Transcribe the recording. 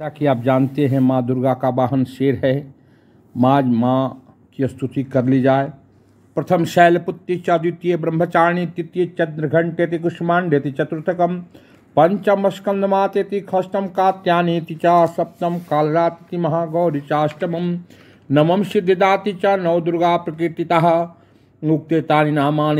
जैसा कि आप जानते हैं माँ दुर्गा का वाहन शेर है माँ माँ की स्तुति कर ली जाए प्रथम शैलपुत्री च द्वितीय ब्रह्मचारिणी तृतीय चंद्रघंटेति कुष्मांडेति चतुर्थकम पंचम स्कंदमातेति खष्टम कात्यानेति च सप्तम कालरात्रि महागौरी चाष्टम नवम सिद्धिदाति च नव दुर्गा प्रकीर्तिता उक्ते तानि नामानि